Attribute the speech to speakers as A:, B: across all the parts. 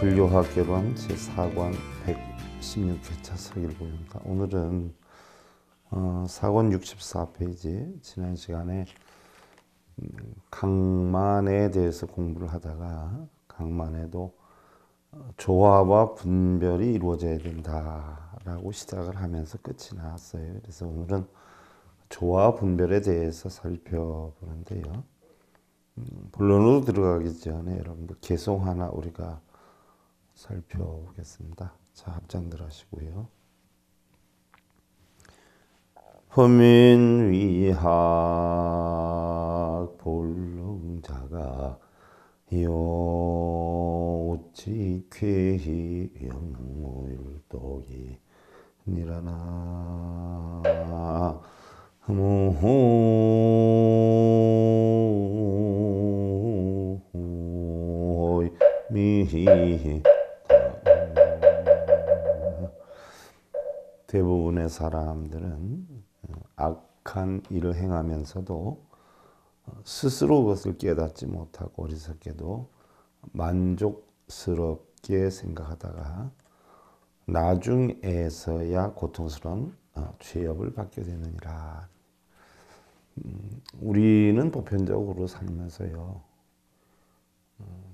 A: 불교학 개론 제4권 116회차 서일구입니다. 오늘은 4권 어, 64페이지 지난 시간에 음, 강만에 대해서 공부를 하다가 강만에도 어, 조화와 분별이 이루어져야 된다라고 시작을 하면서 끝이 나왔어요. 그래서 오늘은 조화 분별에 대해서 살펴보는데요. 본론으로 들어가기 전에 여러분들 개송 하나 우리가 살펴보겠습니다. 자, 합장들 하시고요. 허민위학 볼릉자가 요지쾌히 영무일독이니라나 무호 미히 대부분의 사람들은 어, 악한 일을 행하면서도 어, 스스로 그것을 깨닫지 못하고 어리석게도 만족스럽게 생각하다가 나중에서야 고통스러운 어, 죄업을 받게 되느니라. 음, 우리는 보편적으로 살면서요.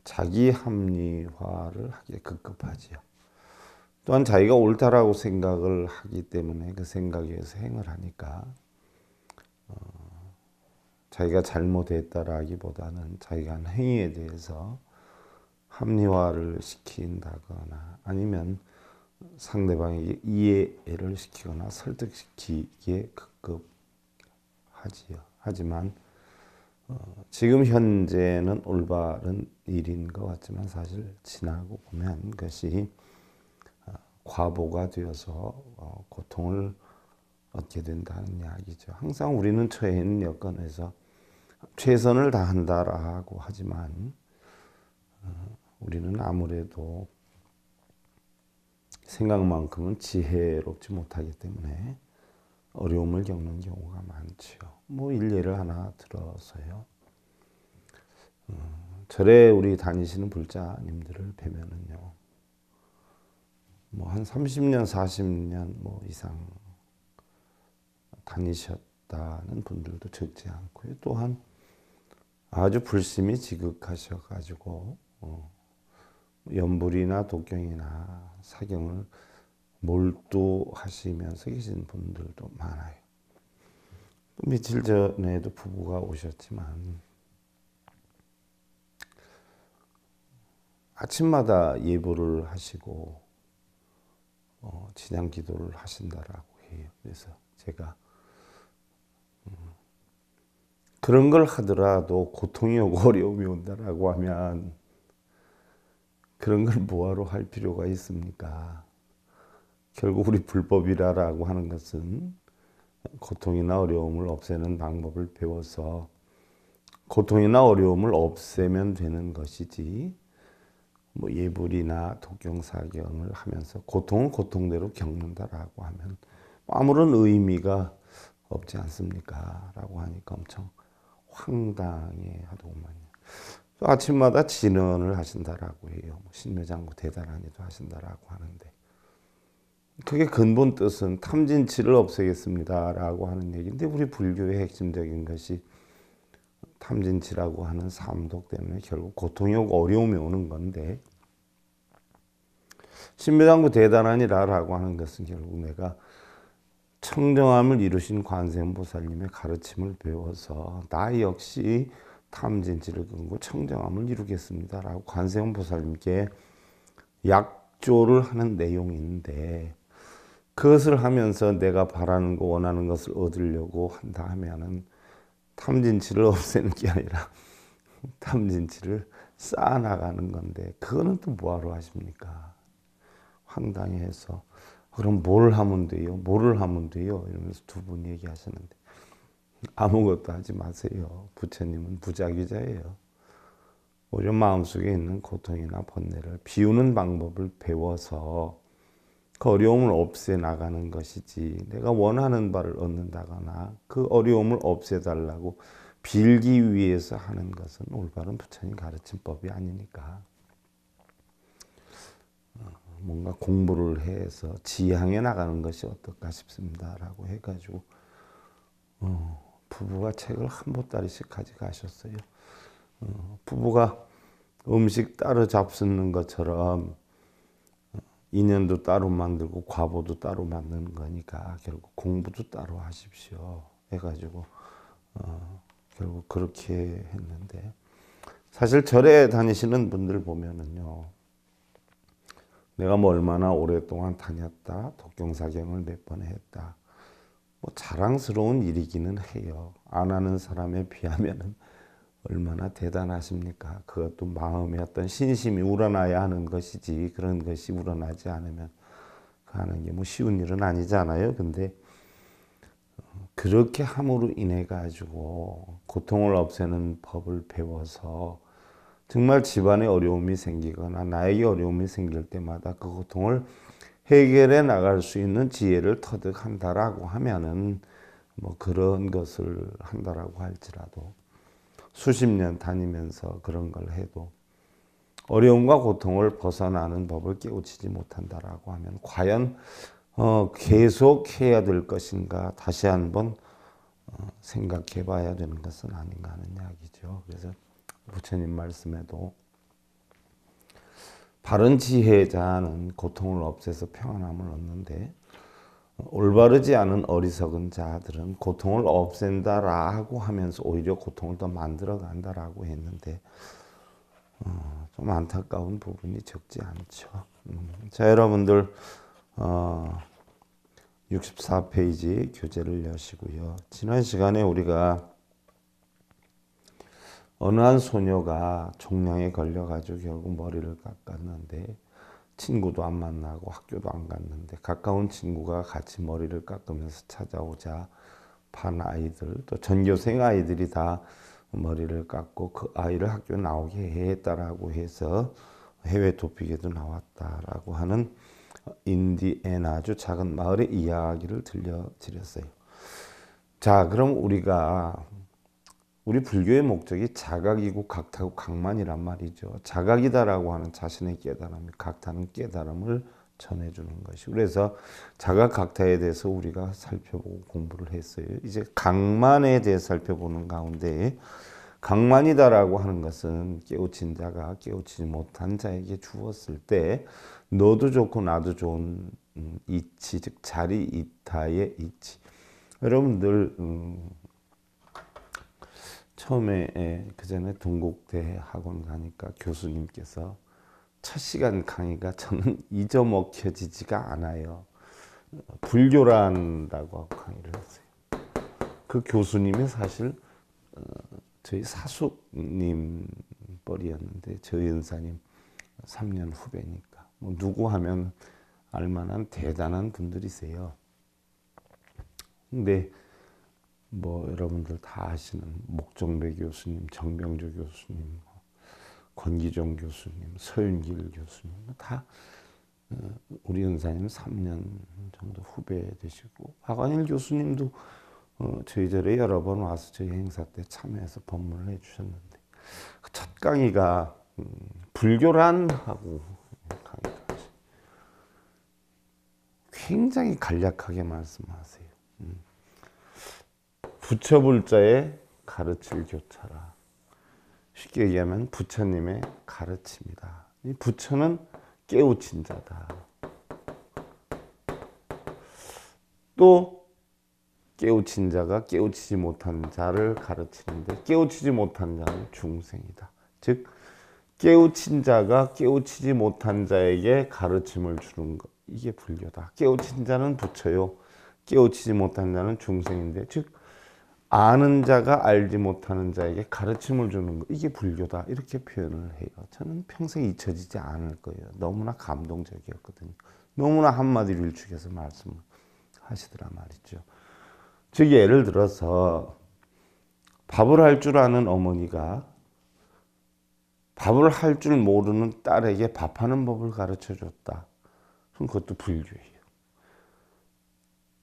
A: 자기 합리화를 하기에 급급하지요. 또한 자기가 옳다라고 생각을 하기 때문에 그 생각에 의해서 행을 하니까 어, 자기가 잘못했다라기보다는 자기가 한 행위에 대해서 합리화를 시킨다거나 아니면 상대방에게 이해를 시키거나 설득시키기에 급급하지요. 하지만 어, 지금 현재는 올바른 일인 것 같지만 사실 지나고 보면 그것이 어, 과보가 되어서 어, 고통을 얻게 된다는 이야기죠. 항상 우리는 처해 있는 여건에서 최선을 다한다라고 하지만 우리는 아무래도 생각만큼은 지혜롭지 못하기 때문에 어려움을 겪는 경우가 많지요. 뭐 일례를 하나 들어서요. 음, 절에 우리 다니시는 불자님들을 뵈면은요. 뭐 한 30년, 40년 뭐 이상 다니셨다는 분들도 적지 않고요. 또한 아주 불심이 지극하셔가지고 어, 연불이나 독경이나 사경을 몰두하시면서 계신 분들도 많아요. 며칠 전에도 부부가 오셨지만 아침마다 예보를 하시고 어, 진양 기도를 하신다라고 해요. 그래서 제가 음, 그런 걸 하더라도 고통이 오고 어려움이 온다라고 하면 그런 걸 뭐하러 할 필요가 있습니까? 결국 우리 불법이라라고 하는 것은 고통이나 어려움을 없애는 방법을 배워서 고통이나 어려움을 없애면 되는 것이지 뭐 예불이나 독경사경을 하면서 고통은 고통대로 겪는다라고 하면 아무런 의미가 없지 않습니까? 라고 하니까 엄청 황당해 하더군만요 아침마다 진언을 하신다라고 해요. 뭐 신묘장구 대단하니도 하신다라고 하는데 그게 근본 뜻은 탐진치를 없애겠습니다라고 하는 얘기인데 우리 불교의 핵심적인 것이 탐진치라고 하는 삼독 때문에 결국 고통이 오고 어려움이 오는 건데 신비장구 대단하니라라고 하는 것은 결국 내가 청정함을 이루신 관세음보살님의 가르침을 배워서 나 역시 탐진치를 끊고 청정함을 이루겠습니다라고 관세음보살님께 약조를 하는 내용인데 그것을 하면서 내가 바라는 거 원하는 것을 얻으려고 한다 하면은 탐진치를 없애는 게 아니라 탐진치를 쌓아나가는 건데 그거는 또 뭐하러 하십니까? 황당해서 그럼 뭘 하면 돼요? 뭘 하면 돼요? 이러면서 두 분 얘기하시는데 아무것도 하지 마세요. 부처님은 부자기자예요. 오히 마음속에 있는 고통이나 번뇌를 비우는 방법을 배워서 그 어려움을 없애 나가는 것이지 내가 원하는 바를 얻는다거나 그 어려움을 없애달라고 빌기 위해서 하는 것은 올바른 부처님 가르침법이 아니니까 어, 뭔가 공부를 해서 지향해 나가는 것이 어떨까 싶습니다라고 해가지고 어, 부부가 책을 한 보따리씩 가져가셨어요. 어, 부부가 음식 따로 잡수는 것처럼 인연도 따로 만들고 과보도 따로 만드는 거니까 결국 공부도 따로 하십시오 해가지고 어, 결국 그렇게 했는데 사실 절에 다니시는 분들 보면은요 내가 뭐 얼마나 오랫동안 다녔다 독경사경을 몇 번 했다 뭐 자랑스러운 일이기는 해요 안 하는 사람에 비하면은 얼마나 대단하십니까? 그것도 마음의 어떤 신심이 우러나야 하는 것이지 그런 것이 우러나지 않으면 하는 게 뭐 쉬운 일은 아니잖아요. 근데 어, 그렇게 함으로 인해 가지고 고통을 없애는 법을 배워서 정말 집안에 어려움이 생기거나 나에게 어려움이 생길 때마다 그 고통을 해결해 나갈 수 있는 지혜를 터득한다라고 하면은 뭐 그런 것을 한다라고 할지라도 수십 년 다니면서 그런 걸 해도 어려움과 고통을 벗어나는 법을 깨우치지 못한다라고 하면 과연 어, 계속 해야 될 것인가 다시 한번 어, 생각해 봐야 되는 것은 아닌가 하는 이야기죠. 그래서 부처님 말씀에도 바른 지혜자는 고통을 없애서 평안함을 얻는데 올바르지 않은 어리석은 자들은 고통을 없앤다라고 하면서 오히려 고통을 더 만들어 간다라고 했는데 어, 좀 안타까운 부분이 적지 않죠. 음, 자 여러분들 어, 64페이지 교재를 여시고요. 지난 시간에 우리가 어느 한 소녀가 종양에 걸려가지고 결국 머리를 깎았는데 친구도 안 만나고 학교도 안 갔는데 가까운 친구가 같이 머리를 깎으면서 찾아오자 반 아이들 또 전교생 아이들이 다 머리를 깎고 그 아이를 학교 나오게 했다라고 해서 해외 도피계도 나왔다라고 하는 인디애나주 작은 마을의 이야기를 들려드렸어요. 자, 그럼 우리가 우리 불교의 목적이 자각이고 각타고 각만이란 말이죠. 자각이다라고 하는 자신의 깨달음, 각타는 깨달음을 전해주는 것이. 그래서 자각 각타에 대해서 우리가 살펴보고 공부를 했어요. 이제 각만에 대해 살펴보는 가운데 강만이다라고 하는 것은 깨우친 자가 깨우치지 못한 자에게 주었을 때 너도 좋고 나도 좋은 음, 이치 즉 자리 이타의 이치 여러분 늘 음, 처음에 예, 그 전에 동국대 학원 가니까 교수님께서 첫 시간 강의가 저는 잊어먹혀지지가 않아요. 불교란다고 강의를 했어요. 그 교수님이 사실 어, 저희 사숙님 뻘이었는데 저희 은사님 3년 후배니까 뭐 누구 하면 알만한 대단한 분들이세요. 근데 뭐 여러분들 다 아시는 목정배 교수님, 정병조 교수님, 권기종 교수님, 서윤길 교수님 다 어, 우리 은사님 3년 정도 후배 되시고 박완일 교수님도 어, 저희 절에 여러 번 와서 저희 행사 때 참여해서 법문을 해주셨는데 그 첫 강의가 음, 불교란 하고 강의가 굉장히 간략하게 말씀하세요. 부처불 자의 가르칠 교차라. 쉽게 얘기하면 부처님의 가르침이다. 이 부처는 깨우친 자다. 또 깨우친 자가 깨우치지 못한 자를 가르치는데 깨우치지 못한 자는 중생이다. 즉 깨우친 자가 깨우치지 못한 자에게 가르침을 주는 것. 이게 불교다. 깨우친 자는 부처요. 깨우치지 못한 자는 중생인데 즉 아는 자가 알지 못하는 자에게 가르침을 주는 거 이게 불교다 이렇게 표현을 해요. 저는 평생 잊혀지지 않을 거예요. 너무나 감동적이었거든요. 너무나 한마디로 일축해서 말씀을 하시더라 말이죠. 즉 예를 들어서 밥을 할 줄 아는 어머니가 밥을 할 줄 모르는 딸에게 밥하는 법을 가르쳐 줬다. 그럼 그것도 불교예요.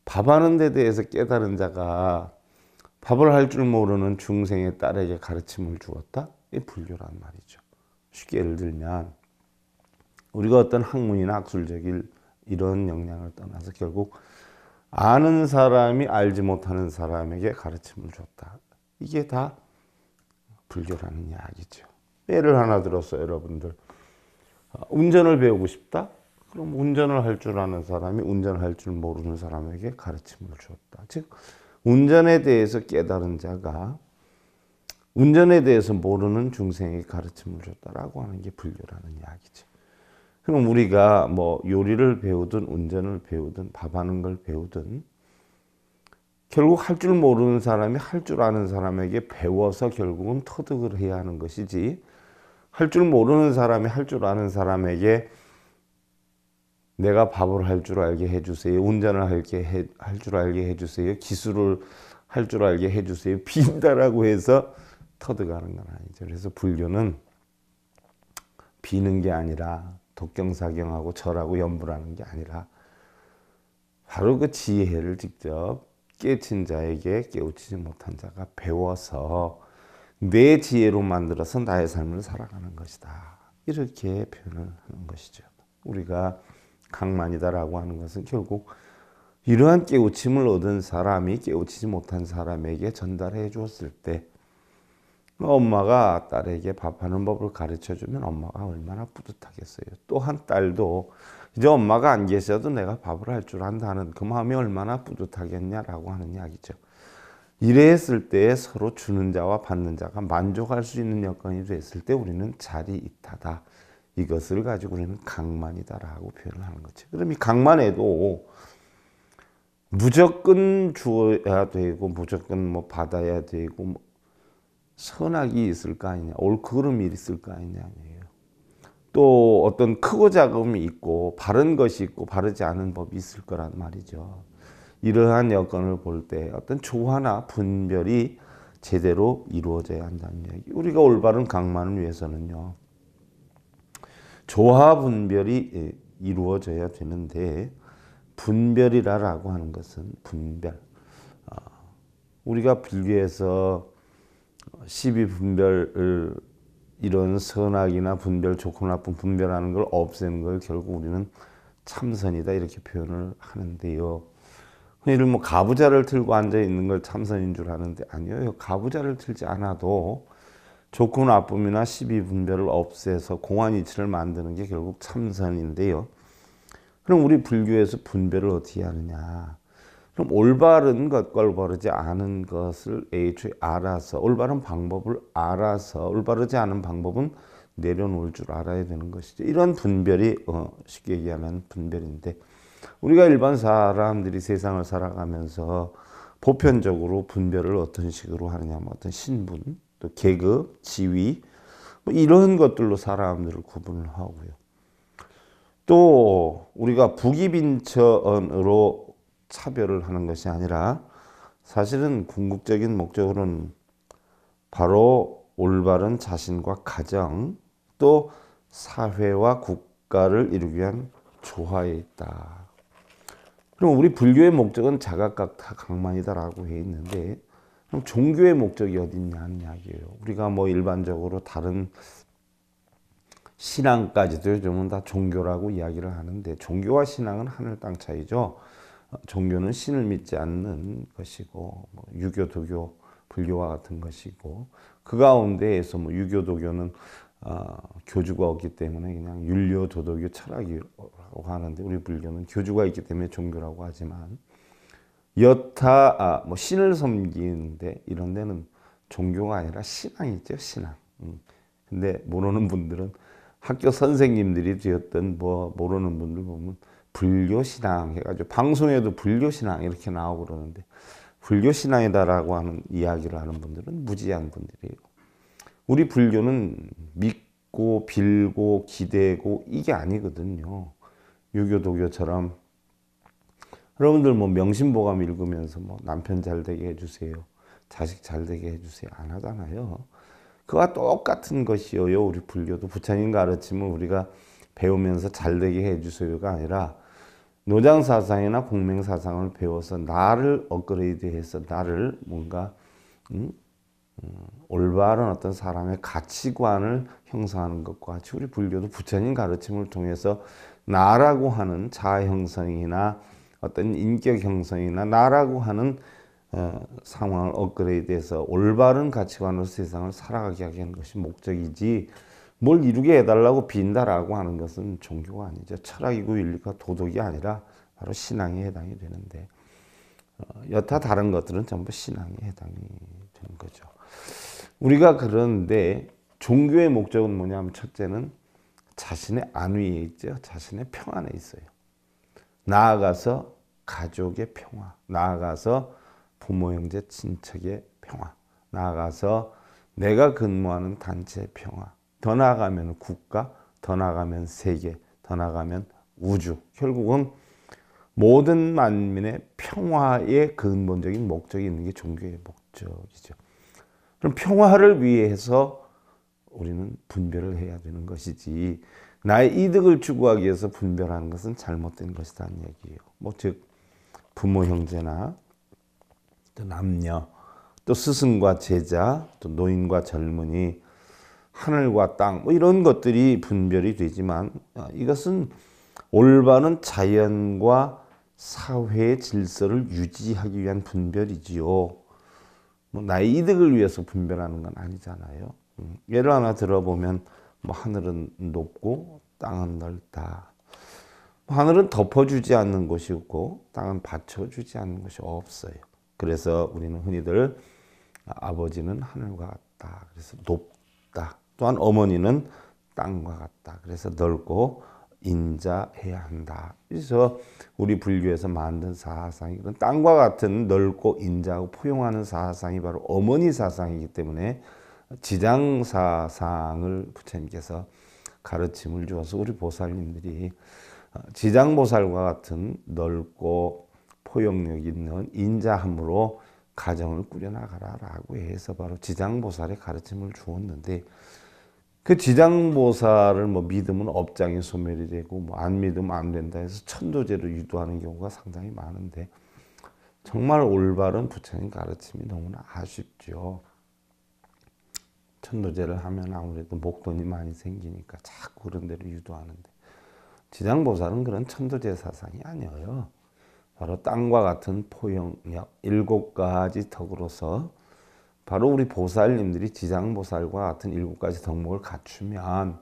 A: 밥하는 데 대해서 깨달은 자가 밥을 할 줄 모르는 중생의 딸에게 가르침을 주었다? 이 불교란 말이죠. 쉽게 예를 들면 우리가 어떤 학문이나 학술적인 이런 영향을 떠나서 결국 아는 사람이 알지 못하는 사람에게 가르침을 줬다. 이게 다 불교라는 이야기죠. 예를 하나 들어서 여러분들 아, 운전을 배우고 싶다? 그럼 운전을 할 줄 아는 사람이 운전할 줄 모르는 사람에게 가르침을 주었다. 즉 운전에 대해서 깨달은 자가 운전에 대해서 모르는 중생에게 가르침을 줬다라고 하는 게 불교라는 이야기죠. 그럼 우리가 뭐 요리를 배우든 운전을 배우든 밥 하는 걸 배우든 결국 할 줄 모르는 사람이 할 줄 아는 사람에게 배워서 결국은 터득을 해야 하는 것이지 할 줄 모르는 사람이 할 줄 아는 사람에게 내가 밥을 할 줄 알게 해주세요. 운전을 할 줄 알게 해주세요. 기술을 할 줄 알게 해주세요. 빈다라고 해서 터득하는 건 아니죠. 그래서 불교는 비는 게 아니라 독경사경하고 절하고 연불하는 게 아니라 바로 그 지혜를 직접 깨친 자에게 깨우치지 못한 자가 배워서 내 지혜로 만들어서 나의 삶을 살아가는 것이다. 이렇게 표현을 하는 것이죠. 우리가 강만이다라고 하는 것은 결국 이러한 깨우침을 얻은 사람이 깨우치지 못한 사람에게 전달해 주었을 때 엄마가 딸에게 밥하는 법을 가르쳐 주면 엄마가 얼마나 뿌듯하겠어요. 또 한 딸도 이제 엄마가 안 계셔도 내가 밥을 할 줄 안다는 그 마음이 얼마나 뿌듯하겠냐라고 하는 이야기죠. 이랬을 때 서로 주는 자와 받는 자가 만족할 수 있는 여건이 됐을 때 우리는 자리 이타다. 이것을 가지고 우리는 강만이다라고 표현을 하는 거죠. 그럼 이 강만에도 무조건 주어야 되고 무조건 뭐 받아야 되고 뭐 선악이 있을 거 아니냐, 옳 그름이 있을 거 아니냐예요. 또 어떤 크고 작음이 있고 바른 것이 있고 바르지 않은 법이 있을 거란 말이죠. 이러한 여건을 볼 때 어떤 조화나 분별이 제대로 이루어져야 한다는 얘기. 우리가 올바른 강만을 위해서는요. 조화분별이 예, 이루어져야 되는데 분별이라고 하는 것은 분별. 아, 우리가 분류해서 12분별을 이런 선악이나 분별, 좋고 나쁜 분별하는 걸 없애는 걸 결국 우리는 참선이다 이렇게 표현을 하는데요. 흔히들 뭐 가부좌를 틀고 앉아 있는 걸 참선인 줄 아는데 아니요. 가부좌를 틀지 않아도 좋고 나쁨이나 시비 분별을 없애서 공한 이치를 만드는 게 결국 참선인데요. 그럼 우리 불교에서 분별을 어떻게 하느냐? 그럼 올바른 것과 올바르지 않은 것을 애초에 알아서 올바른 방법을 알아서 올바르지 않은 방법은 내려놓을 줄 알아야 되는 것이죠. 이런 분별이 어, 쉽게 얘기하면 분별인데 우리가 일반 사람들이 세상을 살아가면서 보편적으로 분별을 어떤 식으로 하느냐 면 뭐 어떤 신분 또 계급, 지위 뭐 이런 것들로 사람들을 구분을 하고요. 또 우리가 부기빈처으로 차별을 하는 것이 아니라 사실은 궁극적인 목적으로는 바로 올바른 자신과 가정 또 사회와 국가를 이루기 위한 조화에 있다. 그럼 우리 불교의 목적은 자각각 다 강만이다라고 해 있는데 그럼 종교의 목적이 어딨냐 는 이야기예요. 우리가 뭐 일반적으로 다른 신앙까지도 요즘은 다 종교라고 이야기를 하는데 종교와 신앙은 하늘 땅 차이죠. 종교는 신을 믿지 않는 것이고 뭐 유교, 도교, 불교와 같은 것이고 그 가운데에서 뭐 유교, 도교는 어, 교주가 없기 때문에 그냥 윤료, 도덕교, 철학이라고 하는데 우리 불교는 교주가 있기 때문에 종교라고 하지만 여타 아, 뭐 신을 섬기는데 이런 데는 종교가 아니라 신앙이죠 신앙. 음. 근데 모르는 분들은 학교 선생님들이 되었던 뭐 모르는 분들 보면 불교 신앙 해가지고 방송에도 불교 신앙 이렇게 나오고 그러는데 불교 신앙이다라고 하는 이야기를 하는 분들은 무지한 분들이에요. 우리 불교는 믿고 빌고 기대고 이게 아니거든요. 유교 도교처럼 여러분들 뭐 명심보감 읽으면서 뭐 남편 잘 되게 해주세요. 자식 잘 되게 해주세요. 안 하잖아요. 그와 똑같은 것이요. 우리 불교도 부처님 가르침을 우리가 배우면서 잘 되게 해주세요가 아니라 노장 사상이나 공맹 사상을 배워서 나를 업그레이드해서 나를 뭔가 음? 음, 올바른 어떤 사람의 가치관을 형성하는 것과 같이 우리 불교도 부처님 가르침을 통해서 나라고 하는 자아 형성이나 어떤 인격 형성이나 나라고 하는 어, 상황을 업그레이드해서 올바른 가치관으로 세상을 살아가게 하는 것이 목적이지 뭘 이루게 해달라고 빈다라고 하는 것은 종교가 아니죠. 철학이고 윤리가 도덕이 아니라 바로 신앙에 해당이 되는데 어, 여타 다른 것들은 전부 신앙에 해당이 되는 거죠. 우리가 그런데 종교의 목적은 뭐냐면 첫째는 자신의 안위에 있죠. 자신의 평안에 있어요. 나아가서 가족의 평화, 나아가서 부모, 형제, 친척의 평화, 나아가서 내가 근무하는 단체의 평화, 더 나아가면 국가, 더 나아가면 세계, 더 나아가면 우주. 결국은 모든 만민의 평화의 근본적인 목적이 있는 게 종교의 목적이죠. 그럼 평화를 위해서 우리는 분별을 해야 되는 것이지 나의 이득을 추구하기 위해서 분별하는 것은 잘못된 것이다는 얘기예요. 뭐 즉 부모 형제나 또 남녀 또 스승과 제자 또 노인과 젊은이 하늘과 땅 뭐 이런 것들이 분별이 되지만 아, 이것은 올바른 자연과 사회의 질서를 유지하기 위한 분별이지요. 뭐 나의 이득을 위해서 분별하는 건 아니잖아요. 음, 예를 하나 들어보면 뭐 하늘은 높고 땅은 넓다. 뭐 하늘은 덮어주지 않는 곳이 없고 땅은 받쳐주지 않는 곳이 없어요. 그래서 우리는 흔히들 아버지는 하늘과 같다. 그래서 높다. 또한 어머니는 땅과 같다. 그래서 넓고 인자해야 한다. 그래서 우리 불교에서 만든 사상이 그런 땅과 같은 넓고 인자하고 포용하는 사상이 바로 어머니 사상이기 때문에 지장사상을 부처님께서 가르침을 주어서 우리 보살님들이 어, 지장보살과 같은 넓고 포용력 있는 인자함으로 가정을 꾸려나가라라고 해서 바로 지장보살의 가르침을 주었는데 그 지장보살을 뭐 믿으면 업장이 소멸이 되고 뭐 안 믿으면 안 된다 해서 천도제를 유도하는 경우가 상당히 많은데 정말 올바른 부처님 가르침이 너무나 아쉽죠. 천도제를 하면 아무래도 목돈이 많이 생기니까 자꾸 그런 데로 유도하는데 지장보살은 그런 천도제 사상이 아니에요. 바로 땅과 같은 포용력 일곱 가지 덕으로서 바로 우리 보살님들이 지장보살과 같은 일곱 가지 덕목을 갖추면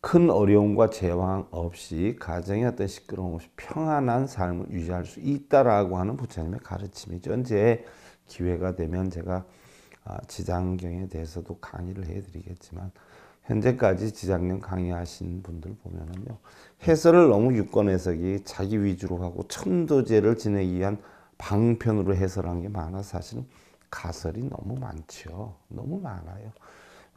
A: 큰 어려움과 재앙 없이 가정의 어떤 시끄러움 없이 평안한 삶을 유지할 수 있다라고 하는 부처님의 가르침이죠. 언제 기회가 되면 제가 아, 지장경에 대해서도 강의를 해드리겠지만 현재까지 지장경 강의하신 분들 보면은요 해설을 너무 유권 해석이 자기 위주로 하고 천도제를 지내기 위한 방편으로 해설한 게 많아서 사실은 가설이 너무 많죠 너무 많아요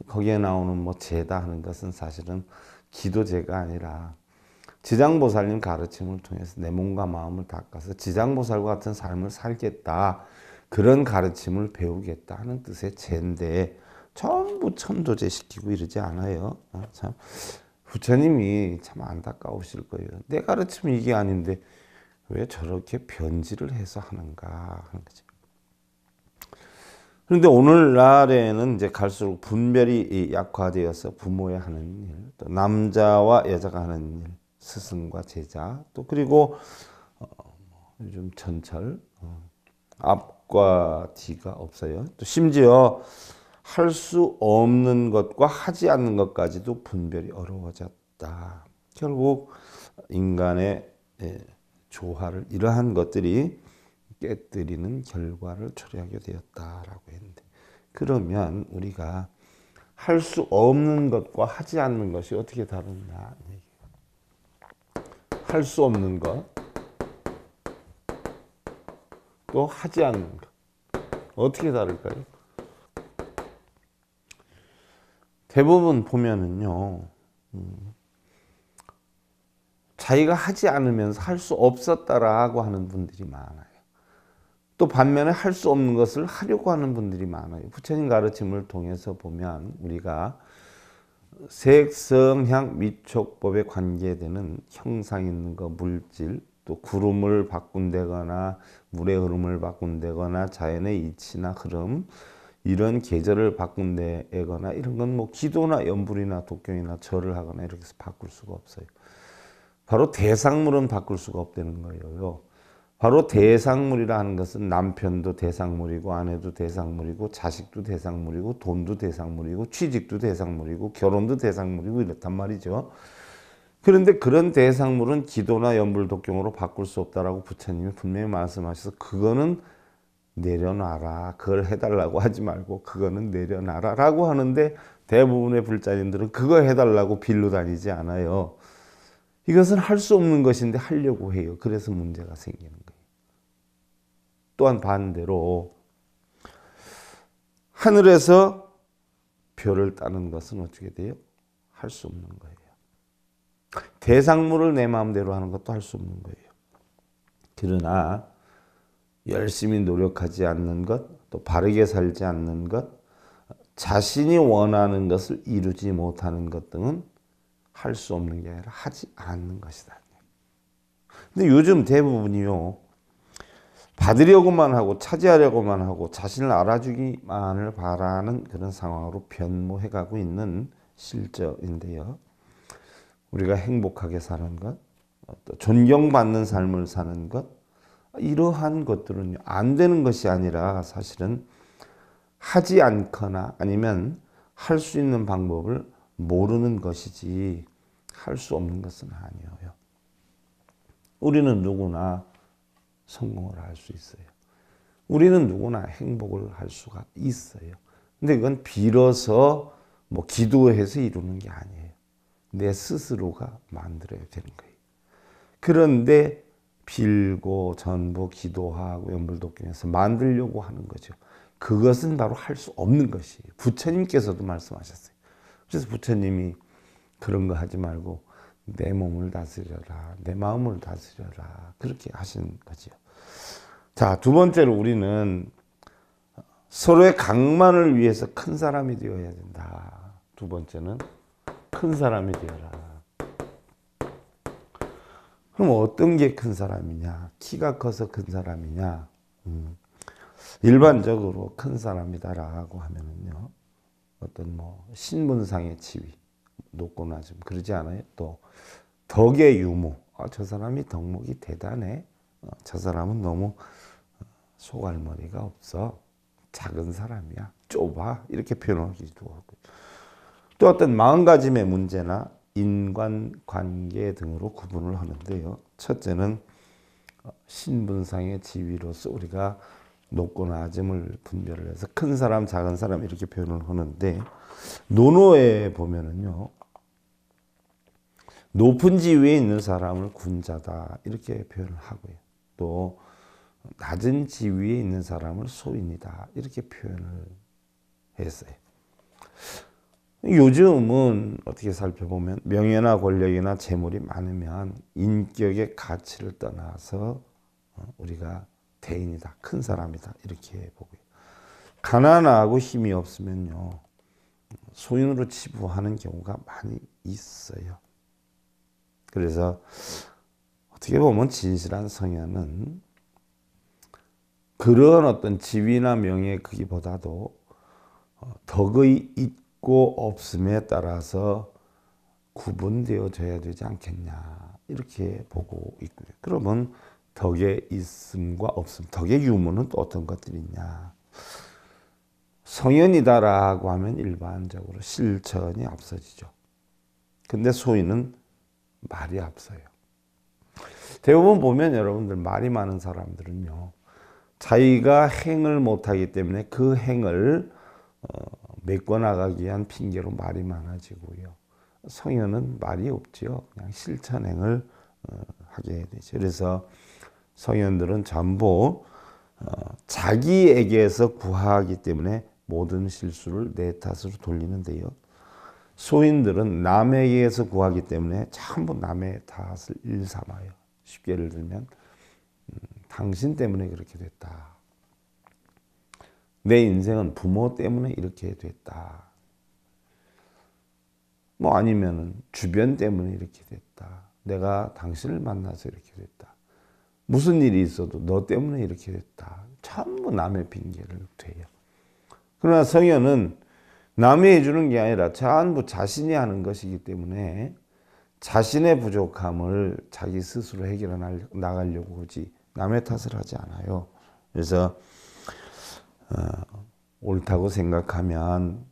A: 거기에 나오는 뭐 제다 하는 것은 사실은 기도제가 아니라 지장보살님 가르침을 통해서 내 몸과 마음을 닦아서 지장보살과 같은 삶을 살겠다 그런 가르침을 배우겠다 하는 뜻의 제인데 전부 천도제시키고 이러지 않아요. 아, 참 부처님이 참 안타까우실 거예요. 내 가르침이 이게 아닌데 왜 저렇게 변질을 해서 하는가 하는 거죠. 그런데 오늘날에는 이제 갈수록 분별이 약화되어서 부모의 하는 일, 또 남자와 여자가 하는 일, 스승과 제자, 또 그리고 어, 뭐 요즘 전철, 어, 앞, 과 D가 없어요. 또 심지어 할 수 없는 것과 하지 않는 것까지도 분별이 어려워졌다. 결국 인간의 예, 조화를 이러한 것들이 깨뜨리는 결과를 초래하게 되었다라고 했는데 그러면 우리가 할 수 없는 것과 하지 않는 것이 어떻게 다른가? 할수 없는 것, 또 하지 않는 것 어떻게 다를까요? 대부분 보면은요 음, 자기가 하지 않으면서 할 수 없었다라고 하는 분들이 많아요. 또 반면에 할 수 없는 것을 하려고 하는 분들이 많아요. 부처님 가르침을 통해서 보면 우리가 색성향 미촉법에 관계되는 형상 있는 것, 물질, 또 구름을 바꾼다거나 물의 흐름을 바꾼다거나 자연의 이치나 흐름 이런 계절을 바꾼다거나 이런 건 뭐 기도나 연불이나 독경이나 절을 하거나 이렇게 해서 바꿀 수가 없어요. 바로 대상물은 바꿀 수가 없다는 거예요. 바로 대상물이라 하는 것은 남편도 대상물이고 아내도 대상물이고 자식도 대상물이고 돈도 대상물이고 취직도 대상물이고 결혼도 대상물이고 이렇단 말이죠. 그런데 그런 대상물은 기도나 연불 독경으로 바꿀 수 없다라고 부처님이 분명히 말씀하셔서 그거는 내려놔라. 그걸 해달라고 하지 말고 그거는 내려놔라 라고 하는데 대부분의 불자님들은 그거 해달라고 빌로 다니지 않아요. 이것은 할 수 없는 것인데 하려고 해요. 그래서 문제가 생기는 거예요. 또한 반대로 하늘에서 별을 따는 것은 어떻게 돼요? 할 수 없는 거예요. 대상물을 내 마음대로 하는 것도 할 수 없는 거예요. 그러나 열심히 노력하지 않는 것, 또 바르게 살지 않는 것, 자신이 원하는 것을 이루지 못하는 것 등은 할 수 없는 게 아니라 하지 않는 것이다. 근데 요즘 대부분이요. 받으려고만 하고 차지하려고만 하고 자신을 알아주기만을 바라는 그런 상황으로 변모해 가고 있는 실정인데요. 우리가 행복하게 사는 것, 존경받는 삶을 사는 것, 이러한 것들은 안 되는 것이 아니라 사실은 하지 않거나 아니면 할 수 있는 방법을 모르는 것이지 할 수 없는 것은 아니에요. 우리는 누구나 성공을 할 수 있어요. 우리는 누구나 행복을 할 수가 있어요. 근데 그건 빌어서 뭐 기도해서 이루는 게 아니에요. 내 스스로가 만들어야 되는 거예요. 그런데 빌고 전부 기도하고 연불독경에서 만들려고 하는 거죠. 그것은 바로 할 수 없는 것이에요. 부처님께서도 말씀하셨어요. 그래서 부처님이 그런 거 하지 말고 내 몸을 다스려라, 내 마음을 다스려라 그렇게 하신 거죠. 자, 두 번째로 우리는 서로의 강만을 위해서 큰 사람이 되어야 된다. 두 번째는 큰 사람이 되어라. 그럼 어떤 게 큰 사람이냐? 키가 커서 큰 사람이냐? 음. 일반적으로 큰 사람이다라고 하면은요, 어떤 뭐 신분상의 지위 높거나 좀 그러지 않아요. 또 덕의 유무, 아, 저 사람이 덕목이 대단해. 어, 저 사람은 너무 소갈머리가 어, 없어. 작은 사람이야. 좁아. 이렇게 표현하기도 하고. 또 어떤 마음가짐의 문제나 인간관계 등으로 구분을 하는데요. 첫째는 신분상의 지위로서 우리가 높거 낮음을 분별을 해서 큰 사람 작은 사람 이렇게 표현을 하는데 노노에 보면은요 높은 지위에 있는 사람을 군자다 이렇게 표현을 하고요 또 낮은 지위에 있는 사람을 소인이다 이렇게 표현을 했어요 요즘은 어떻게 살펴보면 명예나 권력이나 재물이 많으면 인격의 가치를 떠나서 어, 우리가 대인이다, 큰 사람이다 이렇게 보고요. 가난하고 힘이 없으면요 소인으로 치부하는 경우가 많이 있어요. 그래서 어떻게 보면 진실한 성현은 그런 어떤 지위나 명예 크기보다도 어, 덕의 있고 없음에 따라서 구분되어져야 되지 않겠냐 이렇게 보고 있고요. 그러면 덕의 있음과 없음, 덕의 유무는 또 어떤 것들이 있냐? 성현이다라고 하면 일반적으로 실천이 앞서지죠. 근데 소인은 말이 앞서요. 대부분 보면 여러분들 말이 많은 사람들은요. 자기가 행을 못하기 때문에 그 행을 어, 메꿔나가기 위한 핑계로 말이 많아지고요. 성현은 말이 없지 그냥 실천행을 어, 하게 되죠. 그래서 성현들은 전부 어, 자기에게서 구하기 때문에 모든 실수를 내 탓으로 돌리는데요. 소인들은 남에게서 구하기 때문에 전부 남의 탓을 일삼아요. 쉽게 예를 들면 음, 당신 때문에 그렇게 됐다. 내 인생은 부모 때문에 이렇게 됐다. 뭐 아니면은 주변 때문에 이렇게 됐다. 내가 당신을 만나서 이렇게 됐다. 무슨 일이 있어도 너 때문에 이렇게 됐다. 전부 뭐 남의 핑계를 대요. 그러나 성현은 남이 해주는 게 아니라 전부 자신이 하는 것이기 때문에 자신의 부족함을 자기 스스로 해결해 나가려고 하지 남의 탓을 하지 않아요. 그래서 어, 옳다고 생각하면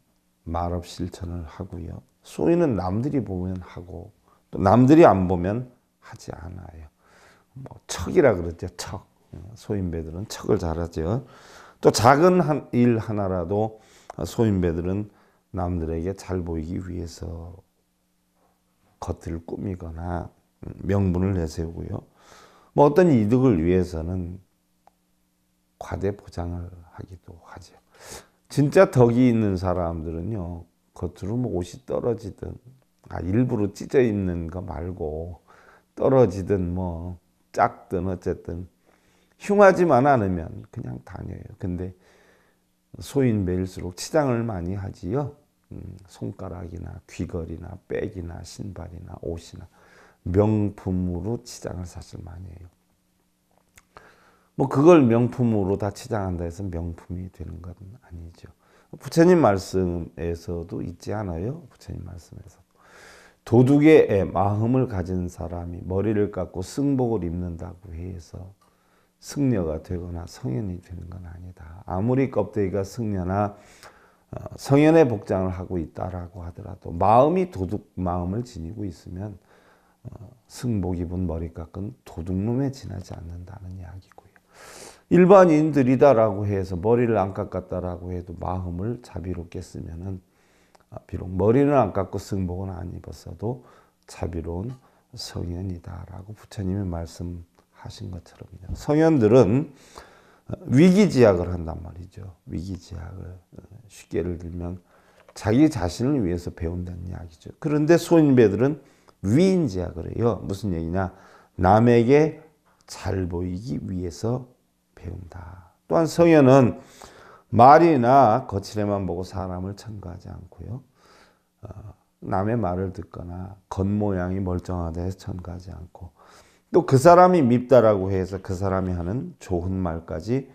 A: 말없이 실천을 하고요. 소위는 남들이 보면 하고 또 남들이 안 보면 하지 않아요. 뭐 척이라 그러죠. 척. 소인배들은 척을 잘하죠. 또 작은 일 하나라도 소인배들은 남들에게 잘 보이기 위해서 겉을 꾸미거나 명분을 내세우고요. 뭐 어떤 이득을 위해서는 과대 포장을 하기도 하죠. 진짜 덕이 있는 사람들은요. 겉으로 뭐 옷이 떨어지든 아 일부러 찢어 있는거 말고 떨어지든 뭐 작든 어쨌든 흉하지만 않으면 그냥 다녀요. 근데 소인배일수록 치장을 많이 하지요. 음, 손가락이나 귀걸이나 백이나 신발이나 옷이나 명품으로 치장을 사실 많이 해요. 뭐 그걸 명품으로 다 치장한다 해서 명품이 되는 건 아니죠. 부처님 말씀에서도 있지 않아요. 부처님 말씀에서. 도둑의 마음을 가진 사람이 머리를 깎고 승복을 입는다고 해서 승려가 되거나 성현이 되는 건 아니다. 아무리 껍데기가 승려나 어, 성현의 복장을 하고 있다라고 하더라도 마음이 도둑 마음을 지니고 있으면 어, 승복 입은 머리 깎은 도둑놈에 지나지 않는다는 이야기 일반인들이다라고 해서 머리를 안 깎았다라고 해도 마음을 자비롭게 쓰면은 아, 비록 머리는 안 깎고 승복은 안 입었어도 자비로운 성현이다라고 부처님이 말씀하신 것처럼요. 성현들은 어, 위기지약을 한단 말이죠. 위기지약을 어, 쉽게 를 들면 자기 자신을 위해서 배운다는 이야기죠. 그런데 소인배들은 위인지약을 해요. 무슨 얘기냐? 남에게 잘 보이기 위해서 배운다. 또한 성현은 말이나 거칠에만 보고 사람을 참가하지 않고요. 어, 남의 말을 듣거나 겉모양이 멀쩡하다 해서 참가하지 않고 또 그 사람이 밉다라고 해서 그 사람이 하는 좋은 말까지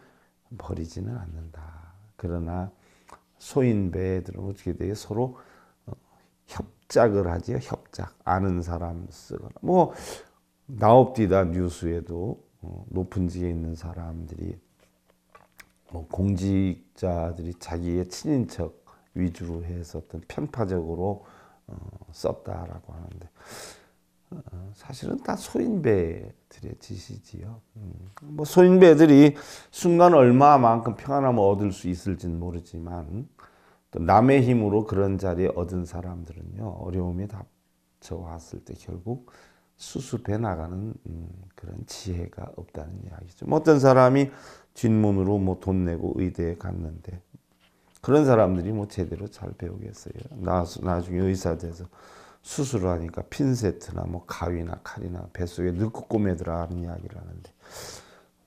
A: 버리지는 않는다. 그러나 소인배들은 어떻게 돼요? 서로 어, 협작을 하지요. 협작. 아는 사람 쓰거나. 뭐 나옵디다 뉴스에도 어, 높은 지에 있는 사람들이 뭐 공직자들이 자기의 친인척 위주로 해서 어떤 편파적으로 어, 썼다라고 하는데 어, 사실은 다 소인배들의 짓이지요. 음. 뭐 소인배들이 순간 얼마만큼 평안함을 얻을 수 있을지는 모르지만 또 남의 힘으로 그런 자리에 얻은 사람들은요 어려움이 닥쳐왔을 때 결국 수습해 나가는 음, 그런 지혜가 없다는 이야기죠. 뭐 어떤 사람이 뒷문으로 뭐 돈 내고 의대에 갔는데 그런 사람들이 뭐 제대로 잘 배우겠어요. 나, 나중에 의사 돼서 수술 하니까 핀세트나 뭐 가위나 칼이나 뱃속에 넣고 꼬매더라 하는 이야기를 하는데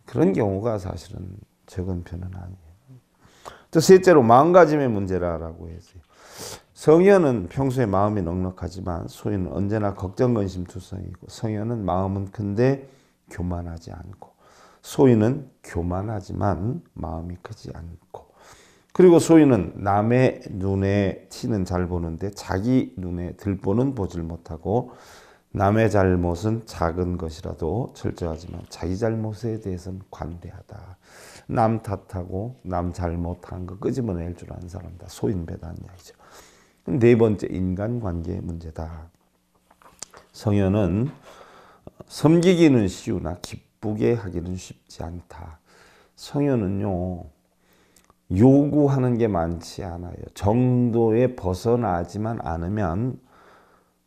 A: 그런 경우가 사실은 적은 편은 아니에요. 또 셋째로 마가짐의문제라고 했어요. 성현은 평소에 마음이 넉넉하지만 소인은 언제나 걱정 근심 투성이고 성현은 마음은 큰데 교만하지 않고 소인은 교만하지만 마음이 크지 않고 그리고 소인은 남의 눈에 티는 잘 보는데 자기 눈에 들보는 보질 못하고 남의 잘못은 작은 것이라도 철저하지만 자기 잘못에 대해서는 관대하다. 남 탓하고 남 잘못한 거 끄집어낼 줄 아는 사람다. 이소인배단 이야기죠. 네 번째 인간관계 문제다. 성현은 섬기기는 쉬우나 기쁘게 하기는 쉽지 않다. 성현은요. 요구하는 게 많지 않아요. 정도에 벗어나지만 않으면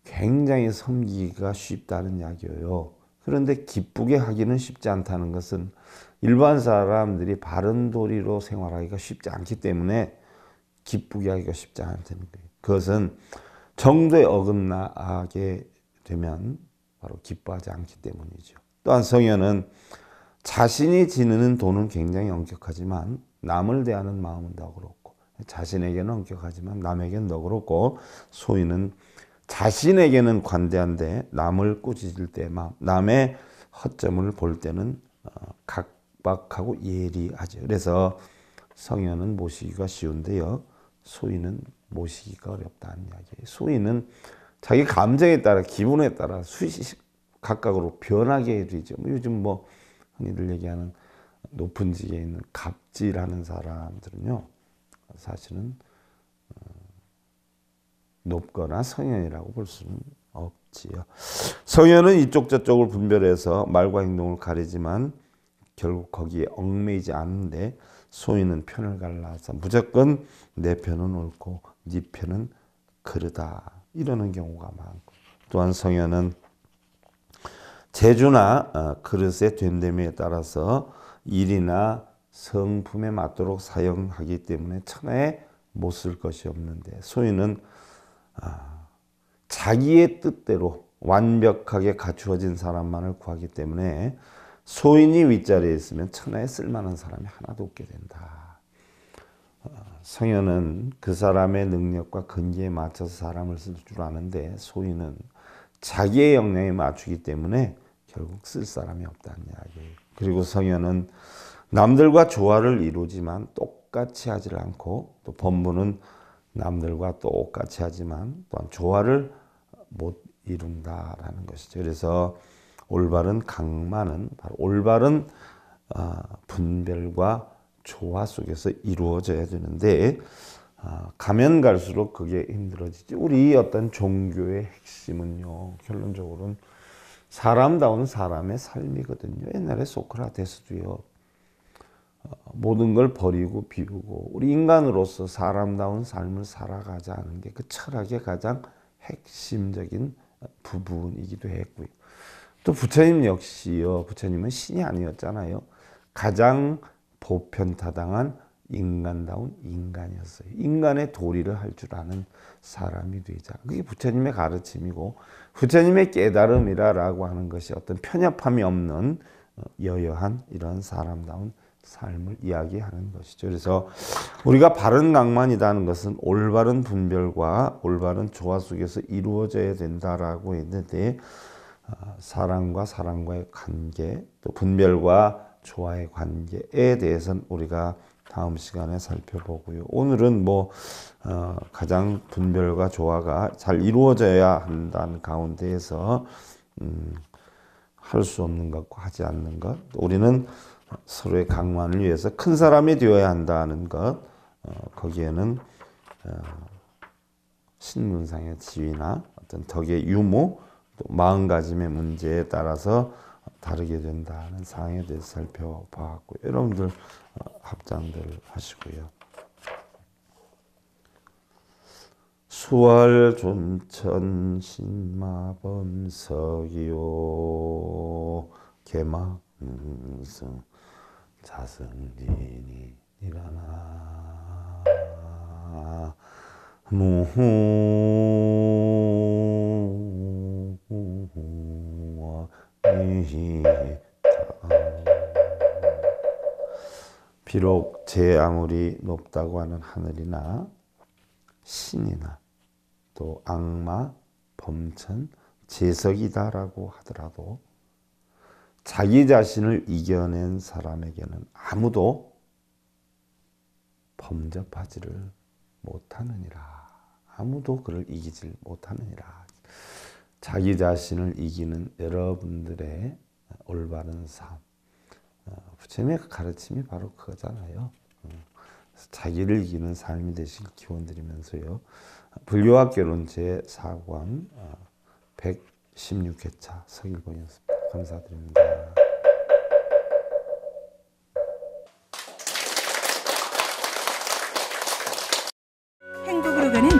A: 굉장히 섬기기가 쉽다는 이야기예요. 그런데 기쁘게 하기는 쉽지 않다는 것은 일반 사람들이 바른 도리로 생활하기가 쉽지 않기 때문에 기쁘게 하기가 쉽지 않다는 거예요. 그것은 정도에 어긋나게 되면 바로 기뻐하지 않기 때문이죠. 또한 성현은 자신이 지는 돈은 굉장히 엄격하지만 남을 대하는 마음은 너그럽고 자신에게는 엄격하지만 남에게는 너그럽고 소인은 자신에게는 관대한데 남을 꾸짖을 때 남의 허점을 볼 때는 어, 각박하고 예리하죠. 그래서 성현은 모시기가 쉬운데요. 소인은 모시기가 어렵다는 이야기예요. 수위는 자기 감정에 따라 기분에 따라 수시 각각으로 변하게 되죠. 뭐 요즘 뭐 흔히들 얘기하는 높은 지에 있는 갑질하는 사람들은요. 사실은 어, 높거나 성현이라고 볼 수는 없지요. 성현은 이쪽 저쪽을 분별해서 말과 행동을 가리지만 결국 거기에 얽매이지 않는데 소인은 편을 갈라서 무조건 내 편은 옳고 네 편은 그러다 이러는 경우가 많고 또한 성현은 재주나 어, 그릇의 된됨에 따라서 일이나 성품에 맞도록 사용하기 때문에 천하에 못 쓸 것이 없는데 소인은 아, 자기의 뜻대로 완벽하게 갖추어진 사람만을 구하기 때문에 소인이 윗자리에 있으면 천하에 쓸만한 사람이 하나도 없게 된다. 성현은 그 사람의 능력과 근기에 맞춰서 사람을 쓸 줄 아는데 소인은 자기의 역량에 맞추기 때문에 결국 쓸 사람이 없다는 이야기예요. 그리고 성현은 남들과 조화를 이루지만 똑같이 하지 않고 또 법문은 남들과 똑같이 하지만 또한 조화를 못 이룬다라는 것이죠. 그래서 올바른 강만은 바로 올바른 아, 분별과 조화 속에서 이루어져야 되는데 아, 가면 갈수록 그게 힘들어지지. 우리 어떤 종교의 핵심은요. 결론적으로는 사람다운 사람의 삶이거든요. 옛날에 소크라테스도요. 어, 모든 걸 버리고 비우고 우리 인간으로서 사람다운 삶을 살아가자는 게 그 철학의 가장 핵심적인 부분이기도 했고요. 또 부처님 역시요. 부처님은 신이 아니었잖아요. 가장 보편타당한 인간다운 인간이었어요. 인간의 도리를 할 줄 아는 사람이 되자. 그게 부처님의 가르침이고 부처님의 깨달음이라고 하는 것이 어떤 편협함이 없는 어, 여여한 이런 사람다운 삶을 이야기하는 것이죠. 그래서 우리가 바른 강만이라는 것은 올바른 분별과 올바른 조화 속에서 이루어져야 된다라고 했는데 어, 사랑과 사랑과의 관계, 또 분별과 조화의 관계에 대해서는 우리가 다음 시간에 살펴보고요. 오늘은 뭐 어, 가장 분별과 조화가 잘 이루어져야 한다는 가운데에서 음, 할수 없는 것과 하지 않는 것, 우리는 서로의 강만을 위해서 큰 사람이 되어야 한다는 것, 어, 거기에는 어, 신문상의 지위나 어떤 덕의 유무, 또 마음가짐의 문제에 따라서 다르게 된다는 상황에 대해서 살펴봤고 여러분들 어, 합장들 하시고요. 수활 존천 신마범석이요 개망승 자승진이니라나 무후 음. 비록 제 아무리 높다고 하는 하늘이나 신이나 또 악마, 범천, 재석이다라고 하더라도 자기 자신을 이겨낸 사람에게는 아무도 범접하지를 못하느니라. 아무도 그를 이기질 못하느니라. 자기 자신을 이기는 여러분들의 올바른 삶. 어, 부처님의 가르침이 바로 그거잖아요. 음, 자기를 이기는 삶이 되시 기원드리면서요. 불교학개론 제4권 116회차 서일봉이었습니다. 감사드립니다.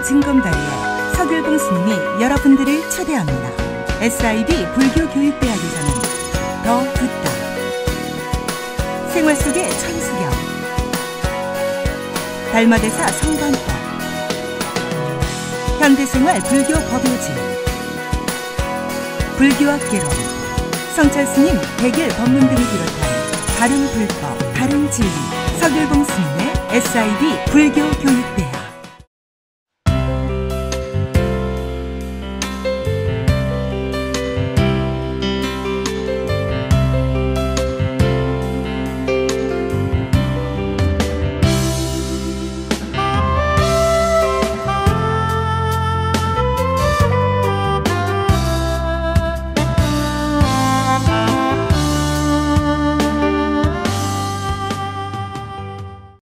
A: 증검다리에 예수님이 여러분들을 초대합니다. SIB 불교교육대학에서는 더 듣다. 생활 속의 천수경. 달마대사 성관법. 현대생활 불교 법요지. 불교학개론. 성찰스님 백일 법문 등을 비롯한 다른 불법, 다른 진리. 서결봉 스님의 SIB 불교교육대학.